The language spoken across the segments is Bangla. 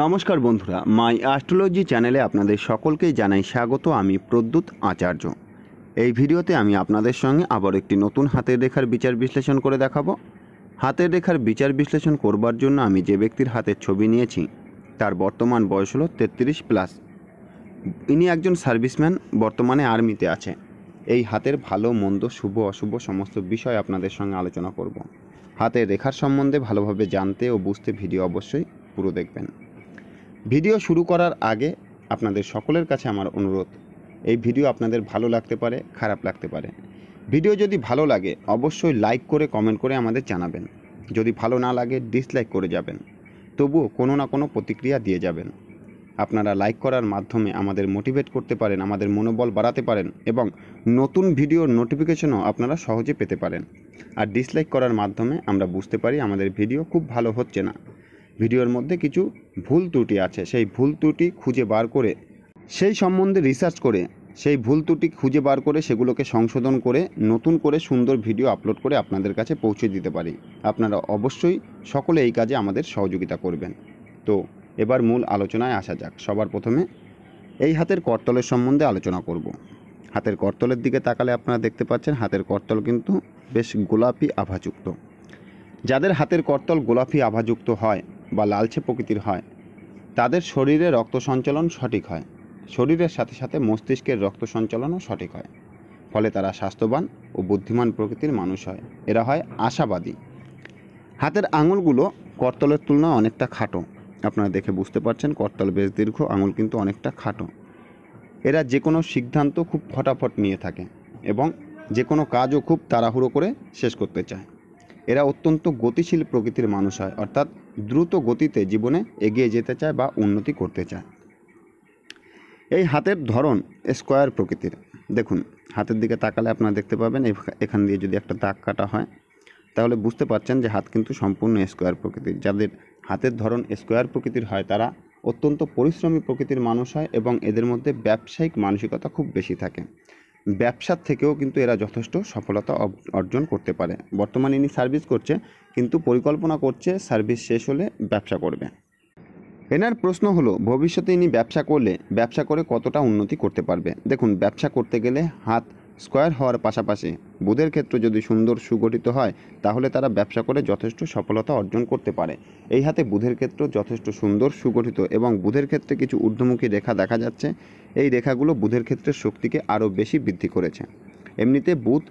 নমস্কার বন্ধুরা মাই অ্যাস্ট্রোলজি চ্যানেলে আপনাদের সকলকে জানাই স্বাগত আমি প্রদ্যুৎ আচার্য এই ভিডিওতে আমি আপনাদের সঙ্গে আবার একটি নতুন হাতের রেখার বিচার বিশ্লেষণ করে দেখাবো হাতের রেখার বিচার বিশ্লেষণ করবার জন্য আমি যে ব্যক্তির হাতের ছবি নিয়েছি তার বর্তমান বয়স হলো তেত্রিশ প্লাস ইনি একজন সার্ভিসম্যান বর্তমানে আর্মিতে আছে এই হাতের ভালো মন্দ শুভ অশুভ সমস্ত বিষয় আপনাদের সঙ্গে আলোচনা করব হাতের রেখার সম্বন্ধে ভালোভাবে জানতে ও বুঝতে ভিডিও অবশ্যই পুরো দেখবেন ভিডিও শুরু করার আগে আপনাদের সকলের কাছে আমার অনুরোধ এই ভিডিও আপনাদের ভালো লাগতে পারে খারাপ লাগতে পারে ভিডিও যদি ভালো লাগে অবশ্যই লাইক করে কমেন্ট করে আমাদের জানাবেন যদি ভালো না লাগে ডিসলাইক করে যাবেন তবুও কোনো না কোনো প্রতিক্রিয়া দিয়ে যাবেন আপনারা লাইক করার মাধ্যমে আমাদের মোটিভেট করতে পারেন আমাদের মনোবল বাড়াতে পারেন এবং নতুন ভিডিওর নোটিফিকেশনও আপনারা সহজে পেতে পারেন আর ডিসলাইক করার মাধ্যমে আমরা বুঝতে পারি আমাদের ভিডিও খুব ভালো হচ্ছে না ভিডিওর মধ্যে কিছু ভুল ত্রুটি আছে সেই ভুল ত্রুটি খুঁজে বার করে সেই সম্বন্ধে রিসার্চ করে সেই ভুল ত্রুটি খুঁজে বার করে সেগুলোকে সংশোধন করে নতুন করে সুন্দর ভিডিও আপলোড করে আপনাদের কাছে পৌঁছে দিতে পারি আপনারা অবশ্যই সকলে এই কাজে আমাদের সহযোগিতা করবেন তো এবার মূল আলোচনায় আসা যাক সবার প্রথমে এই হাতের করতলের সম্বন্ধে আলোচনা করব। হাতের করতলের দিকে তাকালে আপনারা দেখতে পাচ্ছেন হাতের করতল কিন্তু বেশ গোলাপি আভাযুক্ত যাদের হাতের করতল গোলাপি আভাযুক্ত হয় বা লালচে প্রকৃতির হয় তাদের শরীরে রক্ত সঞ্চালন সঠিক হয় শরীরের সাথে সাথে মস্তিষ্কের রক্ত সঞ্চালনও সঠিক হয় ফলে তারা স্বাস্থ্যবান ও বুদ্ধিমান প্রকৃতির মানুষ হয় এরা হয় আশাবাদী হাতের আঙুলগুলো করতলের তুলনায় অনেকটা খাটো আপনারা দেখে বুঝতে পারছেন করতল বেশ দীর্ঘ আঙুল কিন্তু অনেকটা খাটো এরা যে কোনো সিদ্ধান্ত খুব ফটাফট নিয়ে থাকে এবং যে কোনো কাজও খুব তাড়াহুড়ো করে শেষ করতে চায় এরা অত্যন্ত গতিশীল প্রকৃতির মানুষ হয় অর্থাৎ দ্রুত গতিতে জীবনে এগিয়ে যেতে চায় বা উন্নতি করতে চায় এই হাতের ধরন স্কোয়ার প্রকৃতির দেখুন হাতের দিকে তাকালে আপনারা দেখতে পাবেন এখান দিয়ে যদি একটা দাগ কাটা হয় তাহলে বুঝতে পারছেন যে হাত কিন্তু সম্পূর্ণ স্কোয়ার প্রকৃতির যাদের হাতের ধরন স্কোয়ার প্রকৃতির হয় তারা অত্যন্ত পরিশ্রমী প্রকৃতির মানুষ হয় এবং এদের মধ্যে ব্যবসায়িক মানসিকতা খুব বেশি থাকে ব্যবসার থেকেও কিন্তু এরা যথেষ্ট সফলতা অর্জন করতে পারে বর্তমানে ইনি সার্ভিস করছে কিন্তু পরিকল্পনা করছে সার্ভিস শেষ হলে ব্যবসা করবে এনার প্রশ্ন হলো ভবিষ্যতে ইনি ব্যবসা করলে ব্যবসা করে কতটা উন্নতি করতে পারবে দেখুন ব্যবসা করতে গেলে হাত স্কোয়ার হওয়ার পাশাপাশি বুধের ক্ষেত্র যদি সুন্দর সুগঠিত হয় তাহলে তারা ব্যবসা করে যথেষ্ট সফলতা অর্জন করতে পারে এই হাতে বুধের ক্ষেত্র যথেষ্ট সুন্দর সুগঠিত এবং বুধের ক্ষেত্রে কিছু ঊর্ধ্বমুখী রেখা দেখা যাচ্ছে এই রেখাগুলো বুধের ক্ষেত্রের শক্তিকে আরও বেশি বৃদ্ধি করেছে এমনিতে বুধ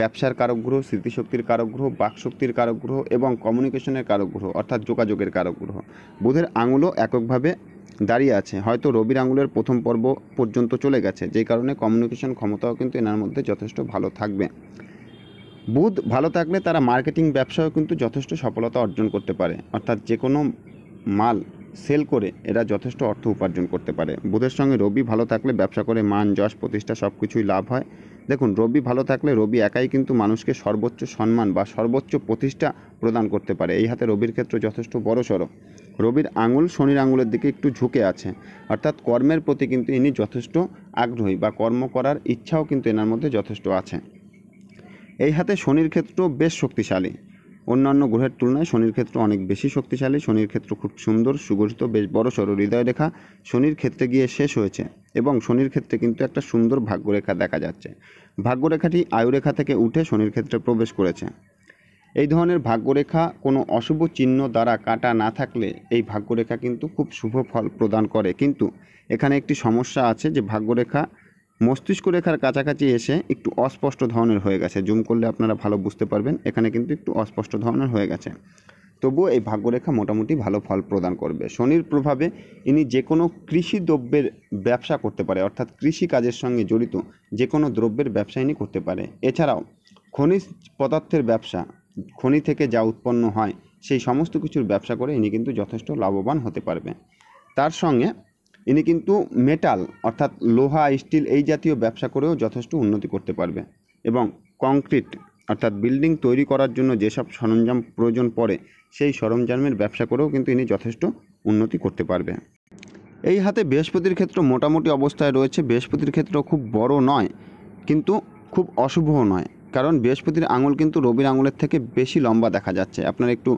ব্যবসার কারকগ্রহ স্মৃতিশক্তির কারকগ্রহ বাকশক্তির কারকগ্রহ এবং কমিউনিকেশনের কারকগ্রহ অর্থাৎ যোগাযোগের কারকগ্রহ বুধের আঙুলও এককভাবে দাঁড়িয়ে আছে হয়তো রবির আঙুলের প্রথম পর্ব পর্যন্ত চলে গেছে যে কারণে কমিউনিকেশন ক্ষমতাও কিন্তু এনার মধ্যে যথেষ্ট ভালো থাকবে বুধ ভালো থাকলে তারা মার্কেটিং ব্যবসায়ও কিন্তু যথেষ্ট সফলতা অর্জন করতে পারে অর্থাৎ যে কোনো মাল সেল করে এরা যথেষ্ট অর্থ উপার্জন করতে পারে বুধের সঙ্গে রবি ভালো থাকলে ব্যবসা করে মান যশ প্রতিষ্ঠা সব কিছুই লাভ হয় দেখুন রবি ভালো থাকলে রবি একাই কিন্তু মানুষকে সর্বোচ্চ সম্মান বা সর্বোচ্চ প্রতিষ্ঠা প্রদান করতে পারে এই হাতে রবির ক্ষেত্র যথেষ্ট বড়সড় রবির আঙুল শনির আঙুলের দিকে একটু ঝুঁকে আছে অর্থাৎ কর্মের প্রতি কিন্তু ইনি যথেষ্ট আগ্রহী বা কর্ম করার ইচ্ছাও কিন্তু এনার মধ্যে যথেষ্ট আছে এই হাতে শনির ক্ষেত্র বেশ শক্তিশালী অন্যান্য গ্রহের তুলনায় শনির ক্ষেত্র অনেক বেশি শক্তিশালী শনির ক্ষেত্র খুব সুন্দর সুগঠিত বেশ বড় সড়ো হৃদয় রেখা শনির ক্ষেত্রে গিয়ে শেষ হয়েছে এবং শনির ক্ষেত্রে কিন্তু একটা সুন্দর ভাগ্যরেখা দেখা যাচ্ছে ভাগ্যরেখাটি আয়ুরেখা থেকে উঠে শনির ক্ষেত্রে প্রবেশ করেছে এই ধরনের ভাগ্যরেখা কোনো অশুভ চিহ্ন দ্বারা কাটা না থাকলে এই ভাগ্যরেখা কিন্তু খুব শুভ ফল প্রদান করে কিন্তু এখানে একটি সমস্যা আছে যে ভাগ্যরেখা মস্তিষ্ক রেখার কাছাকাছি এসে একটু অস্পষ্ট ধরনের হয়ে গেছে জুম করলে আপনারা ভালো বুঝতে পারবেন এখানে কিন্তু একটু অস্পষ্ট ধরনের হয়ে গেছে তবুও এই ভাগ্যরেখা মোটামুটি ভালো ফল প্রদান করবে শনির প্রভাবে ইনি যে কোনো কৃষি দ্রব্যের ব্যবসা করতে পারে অর্থাৎ কৃষি কাজের সঙ্গে জড়িত যে কোনো দ্রব্যের ব্যবসা ইনি করতে পারে এছাড়াও খনিজ পদার্থের ব্যবসা খনি থেকে যা উৎপন্ন হয় সেই সমস্ত কিছুর ব্যবসা করে ইনি কিন্তু যথেষ্ট লাভবান হতে পারবে তার সঙ্গে ইনি কিন্তু মেটাল অর্থাৎ লোহা স্টিল এই জাতীয় ব্যবসা করেও যথেষ্ট উন্নতি করতে পারবে এবং কংক্রিট অর্থাৎ বিল্ডিং তৈরি করার জন্য যেসব সরঞ্জাম প্রয়োজন পড়ে সেই সরঞ্জামের ব্যবসা করেও কিন্তু ইনি যথেষ্ট উন্নতি করতে পারবে এই হাতে বৃহস্পতির ক্ষেত্র মোটামুটি অবস্থায় রয়েছে বৃহস্পতির ক্ষেত্র খুব বড় নয় কিন্তু খুব অশুভও নয় কারণ বৃহস্পতির আঙুল কিন্তু রবির আঙুলের থেকে বেশি লম্বা দেখা যাচ্ছে আপনারা একটু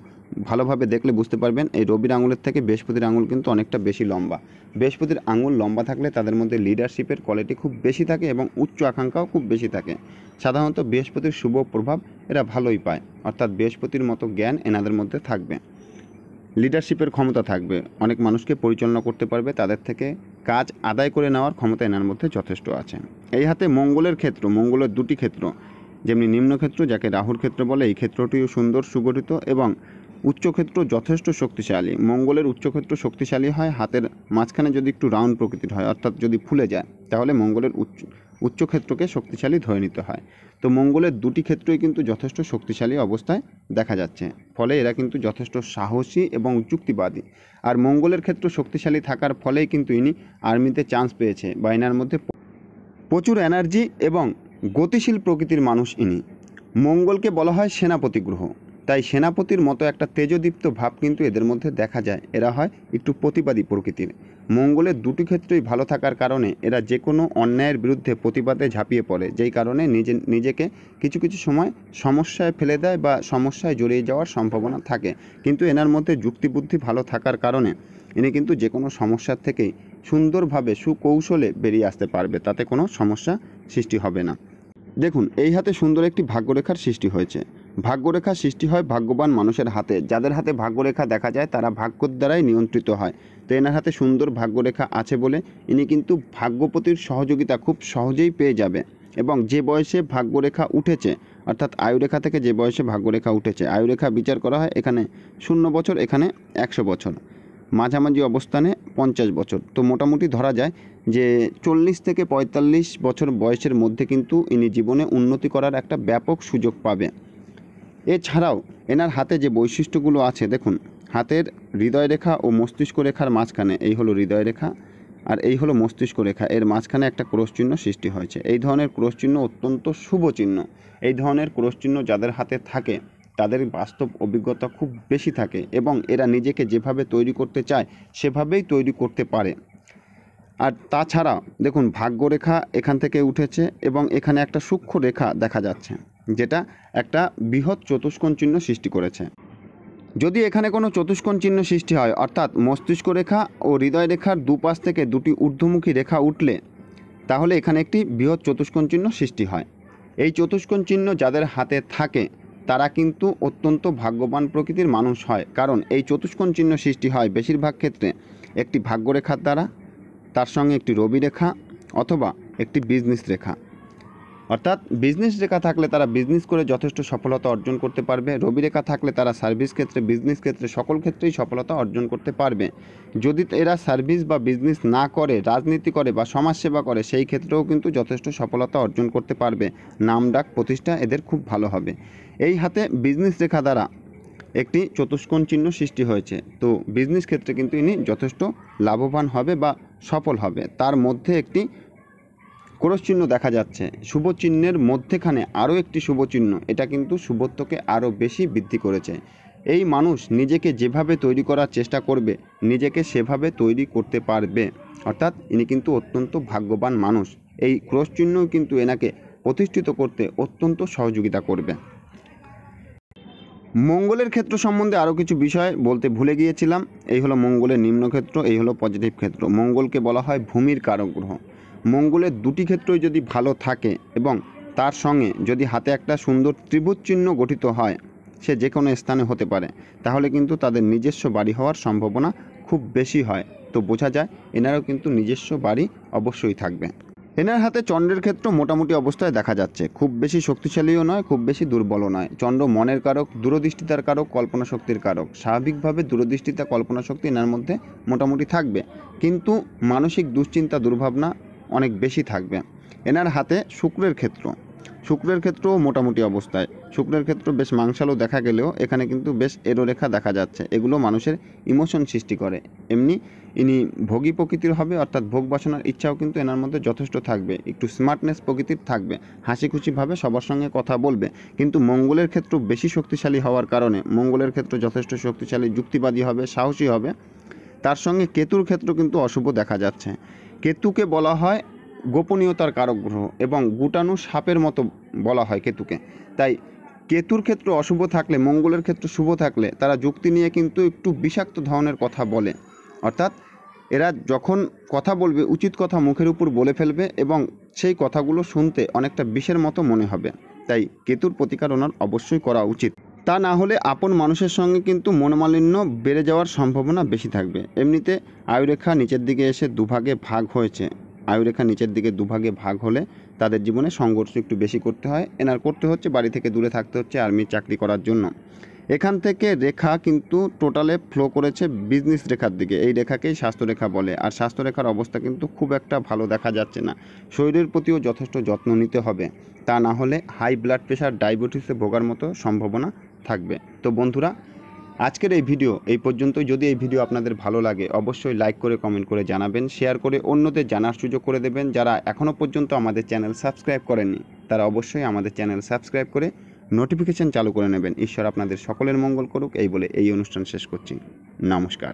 ভালোভাবে দেখলে বুঝতে পারবেন এই রবির আঙুলের থেকে বৃহস্পতির আঙুল কিন্তু অনেকটা বেশি লম্বা বৃহস্পতির আঙুল লম্বা থাকলে তাদের মধ্যে লিডারশিপের কোয়ালিটি খুব বেশি থাকে এবং উচ্চ আকাঙ্ক্ষাও খুব বেশি থাকে সাধারণত বৃহস্পতির শুভ প্রভাব এরা ভালোই পায় অর্থাৎ বৃহস্পতির মতো জ্ঞান এনাদের মধ্যে থাকবে লিডারশিপের ক্ষমতা থাকবে অনেক মানুষকে পরিচালনা করতে পারবে তাদের থেকে কাজ আদায় করে নেওয়ার ক্ষমতা এনার মধ্যে যথেষ্ট আছে এই হাতে মঙ্গলের ক্ষেত্র মঙ্গলের দুটি ক্ষেত্র যেমনি নিম্নক্ষেত্র যাকে রাহুর ক্ষেত্র বলে এই ক্ষেত্রটিও সুন্দর সুগঠিত এবং উচ্চক্ষেত্র যথেষ্ট শক্তিশালী মঙ্গলের উচ্চক্ষেত্র শক্তিশালী হয় হাতের মাঝখানে যদি একটু রাউন্ড প্রকৃতির হয় অর্থাৎ যদি ফুলে যায় তাহলে মঙ্গলের উচ্চ উচ্চক্ষেত্রকে শক্তিশালী ধরে নিতে হয় তো মঙ্গলের দুটি ক্ষেত্রই কিন্তু যথেষ্ট শক্তিশালী অবস্থায় দেখা যাচ্ছে ফলে এরা কিন্তু যথেষ্ট সাহসী এবং যুক্তিবাদী আর মঙ্গলের ক্ষেত্র শক্তিশালী থাকার ফলেই কিন্তু ইনি আর্মিতে চান্স পেয়েছে বা এনার মধ্যে প্রচুর এনার্জি এবং গতিশীল প্রকৃতির মানুষ ইনি মঙ্গলকে বলা হয় সেনাপতি গ্রহ তাই সেনাপতির মতো একটা তেজদীপ্ত ভাব কিন্তু এদের মধ্যে দেখা যায় এরা হয় একটু প্রতিবাদী প্রকৃতির মঙ্গলের দুটি ক্ষেত্রেই ভালো থাকার কারণে এরা যে কোনো অন্যায়ের বিরুদ্ধে প্রতিবাদে ঝাঁপিয়ে পড়ে যেই কারণে নিজে নিজেকে কিছু কিছু সময় সমস্যায় ফেলে দেয় বা সমস্যায় জড়িয়ে যাওয়ার সম্ভাবনা থাকে কিন্তু এনার মধ্যে যুক্তিবুদ্ধি ভালো থাকার কারণে ইনি কিন্তু যে কোনো সমস্যার থেকেই সুন্দরভাবে সুকৌশলে বেরিয়ে আসতে পারবে তাতে কোনো সমস্যা সৃষ্টি হবে না দেখুন এই হাতে সুন্দর একটি ভাগ্যরেখার সৃষ্টি হয়েছে ভাগ্যরেখা সৃষ্টি হয় ভাগ্যবান মানুষের হাতে যাদের হাতে ভাগ্যরেখা দেখা যায় তারা ভাগ্যর দ্বারাই নিয়ন্ত্রিত হয় তো এনার হাতে সুন্দর ভাগ্যরেখা আছে বলে ইনি কিন্তু ভাগ্যপতির সহযোগিতা খুব সহজেই পেয়ে যাবে এবং যে বয়সে ভাগ্যরেখা উঠেছে অর্থাৎ আয়ুরেখা থেকে যে বয়সে ভাগ্যরেখা উঠেছে আয়ুরেখা বিচার করা হয় এখানে শূন্য বছর এখানে একশো বছর মাঝামাঝি অবস্থানে পঞ্চাশ বছর তো মোটামুটি ধরা যায় যে চল্লিশ থেকে পঁয়তাল্লিশ বছর বয়সের মধ্যে কিন্তু ইনি জীবনে উন্নতি করার একটা ব্যাপক সুযোগ পাবে এছাড়াও এনার হাতে যে বৈশিষ্ট্যগুলো আছে দেখুন হাতের হৃদয় রেখা ও মস্তিষ্ক রেখার মাঝখানে এই হলো হৃদয় রেখা আর এই হলো মস্তিষ্ক রেখা এর মাঝখানে একটা ক্রোশচিহ্ন সৃষ্টি হয়েছে এই ধরনের ক্রোশচিহ্ন অত্যন্ত শুভ চিহ্ন এই ধরনের ক্রোশচিহ্ন যাদের হাতে থাকে তাদের বাস্তব অভিজ্ঞতা খুব বেশি থাকে এবং এরা নিজেকে যেভাবে তৈরি করতে চায় সেভাবেই তৈরি করতে পারে আর তাছাড়া দেখুন ভাগ্যরেখা এখান থেকে উঠেছে এবং এখানে একটা সূক্ষ্ম রেখা দেখা যাচ্ছে যেটা একটা বৃহৎ চতুষ্কোণ চিহ্ন সৃষ্টি করেছে যদি এখানে কোনো চতুষ্কোণ চিহ্ন সৃষ্টি হয় অর্থাৎ মস্তিষ্ক রেখা ও হৃদয় রেখার দুপাশ থেকে দুটি ঊর্ধ্বমুখী রেখা উঠলে তাহলে এখানে একটি বৃহৎ চতুষ্কোণ চিহ্ন সৃষ্টি হয় এই চতুষ্কোণ চিহ্ন যাদের হাতে থাকে তারা কিন্তু অত্যন্ত ভাগ্যবান প্রকৃতির মানুষ হয় কারণ এই চতুষ্কোণ চিহ্ন সৃষ্টি হয় বেশিরভাগ ক্ষেত্রে একটি ভাগ্যরেখার দ্বারা তার সঙ্গে একটি রবি রেখা অথবা একটি বিজনেস রেখা অর্থাৎ বিজনেস রেখা থাকলে তারা বিজনেস করে যথেষ্ট সফলতা অর্জন করতে পারবে রবি রেখা থাকলে তারা সার্ভিস ক্ষেত্রে বিজনেস ক্ষেত্রে সকল ক্ষেত্রেই সফলতা অর্জন করতে পারবে যদি এরা সার্ভিস বা বিজনেস না করে রাজনীতি করে বা সমাজসেবা করে সেই ক্ষেত্রেও কিন্তু যথেষ্ট সফলতা অর্জন করতে পারবে নাম ডাক প্রতিষ্ঠা এদের খুব ভালো হবে এই হাতে বিজনেস রেখা দ্বারা একটি চতুষ্কোণ চিহ্ন সৃষ্টি হয়েছে তো বিজনেস ক্ষেত্রে কিন্তু ইনি যথেষ্ট লাভবান হবে বা সফল হবে তার মধ্যে একটি ক্রস চিহ্ন দেখা যাচ্ছে শুভ চিহ্নের মধ্যেখানে আরও একটি শুভ চিহ্ন এটা কিন্তু শুভত্বকে আরও বেশি বৃদ্ধি করেছে এই মানুষ নিজেকে যেভাবে তৈরি করার চেষ্টা করবে নিজেকে সেভাবে তৈরি করতে পারবে অর্থাৎ ইনি কিন্তু অত্যন্ত ভাগ্যবান মানুষ এই ক্রস কিন্তু এনাকে প্রতিষ্ঠিত করতে অত্যন্ত সহযোগিতা করবে মঙ্গলের ক্ষেত্র সম্বন্ধে আরও কিছু বিষয় বলতে ভুলে গিয়েছিলাম এই হলো মঙ্গলের নিম্নক্ষেত্র এই হলো পজিটিভ ক্ষেত্র মঙ্গলকে বলা হয় ভূমির কারক গ্রহ মঙ্গলের দুটি ক্ষেত্রই যদি ভালো থাকে এবং তার সঙ্গে যদি হাতে একটা সুন্দর ত্রিভুজ চিহ্ন গঠিত হয় সে যে কোনো স্থানে হতে পারে তাহলে কিন্তু তাদের নিজস্ব বাড়ি হওয়ার সম্ভাবনা খুব বেশি হয় তো বোঝা যায় এনারও কিন্তু নিজস্ব বাড়ি অবশ্যই থাকবে এনার হাতে চন্ডের ক্ষেত্র মোটামুটি অবস্থায় দেখা যাচ্ছে খুব বেশি শক্তিশালীও নয় খুব বেশি দুর্বলও নয় চন্ড মনের কারক দূরদৃষ্টিতার কারক কল্পনা শক্তির কারক স্বাভাবিকভাবে দূরদৃষ্টিতা কল্পনা শক্তি এনার মধ্যে মোটামুটি থাকবে কিন্তু মানসিক দুশ্চিন্তা দুর্ভাবনা অনেক বেশি থাকবে এনার হাতে শুক্রের ক্ষেত্র শুক্রের ক্ষেত্রেও মোটামুটি অবস্থায় শুক্রের ক্ষেত্র বেশ মাংসালো দেখা গেলেও এখানে কিন্তু বেশ এরোরেখা দেখা যাচ্ছে এগুলো মানুষের ইমোশন সৃষ্টি করে এমনি ইনি ভোগী প্রকৃতির হবে অর্থাৎ ভোগ বাসনার ইচ্ছাও কিন্তু এনার মধ্যে যথেষ্ট থাকবে একটু স্মার্টনেস প্রকৃতির থাকবে হাসি খুশিভাবে সবার সঙ্গে কথা বলবে কিন্তু মঙ্গলের ক্ষেত্র বেশি শক্তিশালী হওয়ার কারণে মঙ্গলের ক্ষেত্র যথেষ্ট শক্তিশালী যুক্তিবাদী হবে সাহসী হবে তার সঙ্গে কেতুর ক্ষেত্র কিন্তু অশুভ দেখা যাচ্ছে কেতুকে বলা হয় গোপনীয়তার কারক গ্রহ এবং গুটানু সাপের মতো বলা হয় কেতুকে তাই কেতুর ক্ষেত্র অশুভ থাকলে মঙ্গলের ক্ষেত্র শুভ থাকলে তারা যুক্তি নিয়ে কিন্তু একটু বিষাক্ত ধরনের কথা বলে অর্থাৎ এরা যখন কথা বলবে উচিত কথা মুখের উপর বলে ফেলবে এবং সেই কথাগুলো শুনতে অনেকটা বিষের মতো মনে হবে তাই কেতুর প্রতিকার ওনার অবশ্যই করা উচিত তা না হলে আপন মানুষের সঙ্গে কিন্তু মনোমালিন্য বেড়ে যাওয়ার সম্ভাবনা বেশি থাকবে এমনিতে আয়ুরেখা নিচের দিকে এসে দুভাগে ভাগ হয়েছে আয়ুরেখা নিচের দিকে দুভাগে ভাগ হলে তাদের জীবনে সংঘর্ষ একটু বেশি করতে হয় এনার করতে হচ্ছে বাড়ি থেকে দূরে থাকতে হচ্ছে আর্মির চাকরি করার জন্য এখান থেকে রেখা কিন্তু টোটালে ফ্লো করেছে বিজনেস রেখার দিকে এই রেখাকেই স্বাস্থ্যরেখা বলে আর স্বাস্থ্যরেখার অবস্থা কিন্তু খুব একটা ভালো দেখা যাচ্ছে না শরীরের প্রতিও যথেষ্ট যত্ন নিতে হবে তা না হলে হাই ব্লাড প্রেশার ডায়াবেটিসে ভোগার মতো সম্ভাবনা থাকবে তো বন্ধুরা আজকের এই ভিডিও এই পর্যন্তই যদি এই ভিডিও আপনাদের ভালো লাগে অবশ্যই লাইক করে কমেন্ট করে জানাবেন শেয়ার করে অন্যদের জানার সুযোগ করে দেবেন যারা এখনও পর্যন্ত আমাদের চ্যানেল সাবস্ক্রাইব করেননি তারা অবশ্যই আমাদের চ্যানেল সাবস্ক্রাইব করে নোটিফিকেশান চালু করে নেবেন ঈশ্বর আপনাদের সকলের মঙ্গল করুক এই বলে এই অনুষ্ঠান শেষ করছি নমস্কার